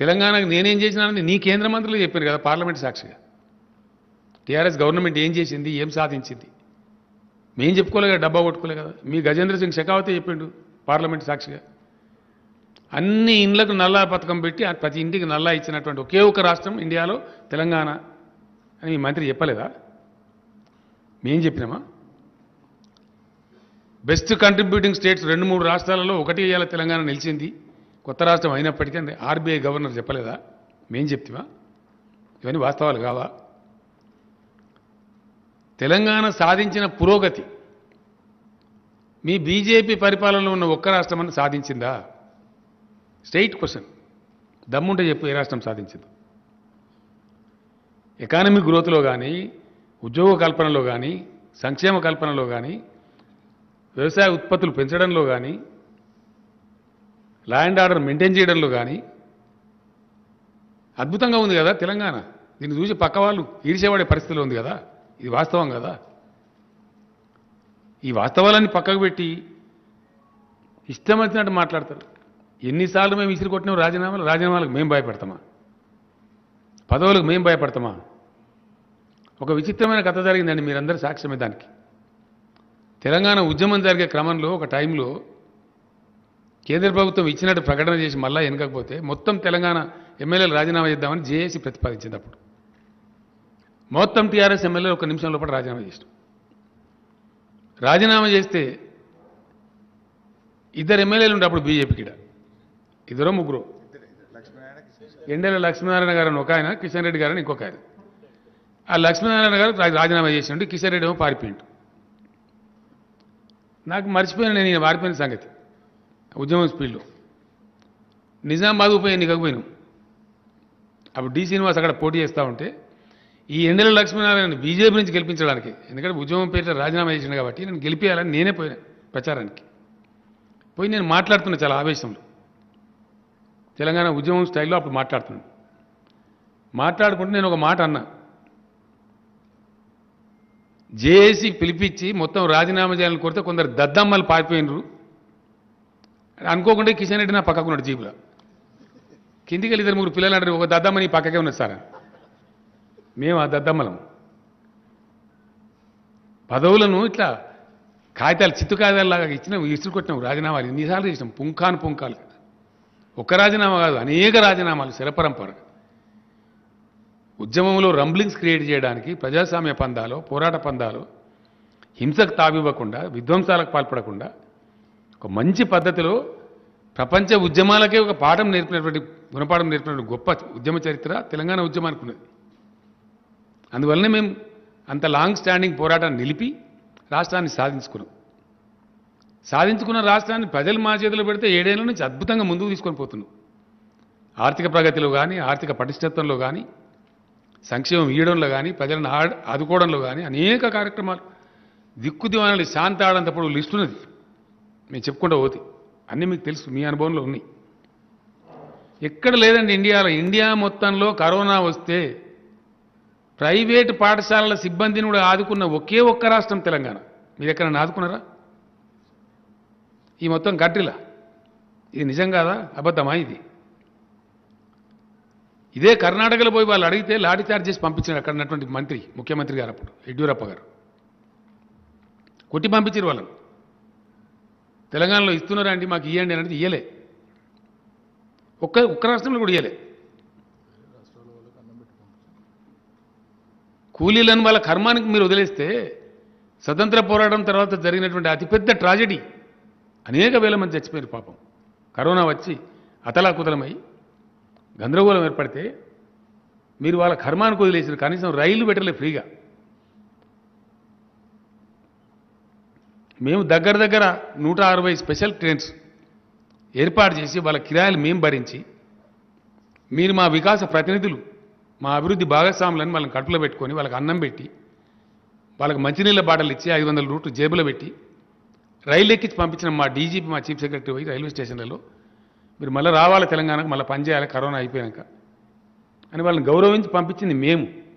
తెలంగాణకు నేనేం చేసినానని నీ కేంద్ర మంత్రులు చెప్పారు కదా పార్లమెంట్ సాక్షిగా టీఆర్ఎస్ గవర్నమెంట్ ఏం చేసింది ఏం సాధించింది మేం చెప్పుకోలే కదా డబ్బా కొట్టుకోలే కదా మీ గజేంద్ర సింగ్ షెకావతే చెప్పిండు పార్లమెంట్ సాక్షిగా అన్ని ఇండ్లకు నల్లా పథకం పెట్టి ప్రతి ఇంటికి నల్లా ఇచ్చినటువంటి ఒకే ఒక రాష్ట్రం ఇండియాలో తెలంగాణ అని మీ మంత్రి చెప్పలేదా మేం చెప్పినామా బెస్ట్ కంట్రిబ్యూటింగ్ స్టేట్స్ రెండు మూడు రాష్ట్రాలలో ఒకటి ఇవాళ తెలంగాణ నిలిచింది కొత్త రాష్ట్రం అయినప్పటికీ ఆర్బీఐ గవర్నర్ చెప్పలేదా మేం చెప్తివా ఇవన్నీ వాస్తవాలు కావా తెలంగాణ సాధించిన పురోగతి మీ బీజేపీ పరిపాలనలో ఉన్న ఒక్క రాష్ట్రం సాధించిందా స్ట్రైట్ క్వశ్చన్ దమ్ముంటే చెప్పు ఏ రాష్ట్రం సాధించింది ఎకానమిక్ గ్రోత్లో కానీ ఉద్యోగ కల్పనలో కానీ సంక్షేమ కల్పనలో కానీ వ్యవసాయ ఉత్పత్తులు పెంచడంలో కానీ లా అండ్ ఆర్డర్ మెయింటైన్ చేయడంలో కానీ అద్భుతంగా ఉంది కదా తెలంగాణ దీన్ని చూసి పక్క వాళ్ళు ఈడిసేవాడే పరిస్థితిలో ఉంది కదా ఇది వాస్తవం కదా ఈ వాస్తవాలన్నీ పక్కకు పెట్టి ఇష్టం వచ్చినట్టు మాట్లాడతారు ఎన్నిసార్లు మేము ఇసిరి కొట్టినాం రాజీనామాలు రాజీనామాలకు మేము భయపడతామా పదవులకు మేము భయపడతామా ఒక విచిత్రమైన కథ జరిగిందండి మీరందరూ సాక్ష్యమే దానికి తెలంగాణ ఉద్యమం జరిగే క్రమంలో ఒక టైంలో కేంద్ర ప్రభుత్వం ఇచ్చినట్టు ప్రకటన చేసి మళ్ళా వెనకపోతే మొత్తం తెలంగాణ ఎమ్మెల్యేలు రాజీనామా చేద్దామని జేఏసీ ప్రతిపాదించింది అప్పుడు మొత్తం టీఆర్ఎస్ ఎమ్మెల్యే ఒక నిమిషం లోపల రాజీనామా చేసినాం రాజీనామా చేస్తే ఇద్దరు ఎమ్మెల్యేలు ఉండే అప్పుడు బీజేపీకి ఇద్దరు ముగ్గురు ఎండల లక్ష్మీనారాయణ గారు ఒక ఆయన కిషన్ రెడ్డి గారు ఇంకొక ఆయన ఆ లక్ష్మీనారాయణ గారు రాజీనామా చేసిండు కిషన్ రెడ్డి ఏమో పారిపోయిండు నాకు మర్చిపోయిన నేను పారిపోయిన సంగతి ఉద్యమం స్పీడ్లో నిజామాబాద్ ఉప ఎన్నికకు పోయినాం అప్పుడు డి శ్రీనివాస్ అక్కడ పోటీ చేస్తూ ఉంటే ఈ ఎండల లక్ష్మీనారాయణ బీజేపీ నుంచి గెలిపించడానికి ఎందుకంటే ఉద్యమం పేరిట రాజీనామా చేసిండు కాబట్టి నేను గెలిపేయాలని నేనే పోయినా ప్రచారానికి పోయి నేను మాట్లాడుతున్నా చాలా ఆవేశంలో తెలంగాణ ఉద్యమం స్టైల్లో అప్పుడు మాట్లాడుతున్నాను మాట్లాడుకుంటే నేను ఒక మాట అన్నా జేఏసీ పిలిపించి మొత్తం రాజీనామా చేయాలని కోరితే కొందరు దద్దమ్మలు పారిపోయినరు అనుకోకుండా కిషన్ రెడ్డి నా పక్కకు ఉన్నాడు జీబులో కిందికి వెళ్ళి ఇద్దరు ముగ్గురు పిల్లలు అంటారు ఒక దద్దమ్మని పక్కకే ఉన్నది సార్ మేము ఆ దద్దమ్మలం పదవులను ఇట్లా కాగితాలు చిత్తు కాగితాలలాగా ఇచ్చినాం ఇసురుకొట్టినాం రాజీనామాలు ఎన్నిసార్లు చేసినాం పుంఖాను పుంఖాలు ఒక్క రాజీనామా కాదు అనేక రాజీనామాలు శిలపరంపర ఉద్యమంలో రంబ్లింగ్స్ క్రియేట్ చేయడానికి ప్రజాస్వామ్య పందాలు పోరాట పందాలు హింసకు తావివ్వకుండా విధ్వంసాలకు పాల్పడకుండా ఒక మంచి పద్ధతిలో ప్రపంచ ఉద్యమాలకే ఒక పాఠం నేర్పినటువంటి గుణపాఠం నేర్పినటువంటి గొప్ప ఉద్యమ చరిత్ర తెలంగాణ ఉద్యమానికి ఉన్నది అందువల్లనే మేము అంత లాంగ్ స్టాండింగ్ పోరాటాన్ని నిలిపి రాష్ట్రాన్ని సాధించుకున్నాం సాధించుకున్న రాష్ట్రాన్ని ప్రజలు మా చేతిలో పెడితే ఏడేళ్ల నుంచి అద్భుతంగా ముందుకు తీసుకొని పోతున్నాం ఆర్థిక ప్రగతిలో కానీ ఆర్థిక పటిష్టత్వంలో కానీ సంక్షేమం ఇవ్వడంలో కానీ ప్రజలను ఆదుకోవడంలో కానీ అనేక కార్యక్రమాలు దిక్కుదివాణాలు శాంత ఆడంతప్పుడు లిస్టున్నది మేము చెప్పుకుంటూ పోతే అన్నీ మీకు తెలుసు మీ అనుభవంలో ఉన్నాయి ఎక్కడ లేదండి ఇండియాలో ఇండియా మొత్తంలో కరోనా వస్తే ప్రైవేటు పాఠశాలల సిబ్బందిని కూడా ఆదుకున్న ఒకే ఒక్క రాష్ట్రం తెలంగాణ మీరు ఎక్కడన్నా ఆదుకున్నారా ఈ మొత్తం గట్టిలా ఇది నిజం కాదా అబద్ధమా ఇది ఇదే కర్ణాటకలో పోయి వాళ్ళు అడిగితే లాఠీ చార్జెస్ పంపించారు అక్కడ ఉన్నటువంటి మంత్రి ముఖ్యమంత్రి గారు అప్పుడు యడ్యూరప్ప గారు కొట్టి పంపించారు వాళ్ళను తెలంగాణలో ఇస్తున్నారా అండి మాకు ఇవ్వండి అనేది ఇవ్వలే ఒక్క ఒక్క రాష్ట్రంలో కూడా ఇయ్యలే కూలీలను వాళ్ళ కర్మానికి మీరు వదిలేస్తే స్వతంత్ర పోరాటం తర్వాత జరిగినటువంటి అతిపెద్ద ట్రాజడీ అనేక వేల మంది చచ్చిపోయారు పాపం కరోనా వచ్చి అతలాకుతలమై గందరగోళం ఏర్పడితే మీరు వాళ్ళ కర్మానికి వదిలేసారు కనీసం రైలు పెట్టలే ఫ్రీగా మేము దగ్గర దగ్గర నూట అరవై స్పెషల్ ట్రైన్స్ ఏర్పాటు చేసి వాళ్ళ కిరాయిలు మేము భరించి మీరు మా వికాస ప్రతినిధులు మా అభివృద్ధి భాగస్వాములని వాళ్ళని కడుపులో పెట్టుకొని వాళ్ళకి అన్నం పెట్టి వాళ్ళకి మంచినీళ్ళ బాటలు ఇచ్చి ఐదు వందల రూట్లు జేబులో పెట్టి రైలు ఎక్కించి పంపించిన మా డీజీపీ మా చీఫ్ సెక్రటరీ పోయి రైల్వే స్టేషన్లలో మీరు మళ్ళీ రావాలి తెలంగాణకు మళ్ళీ పనిచేయాలి కరోనా అయిపోయాక అని వాళ్ళని గౌరవించి పంపించింది మేము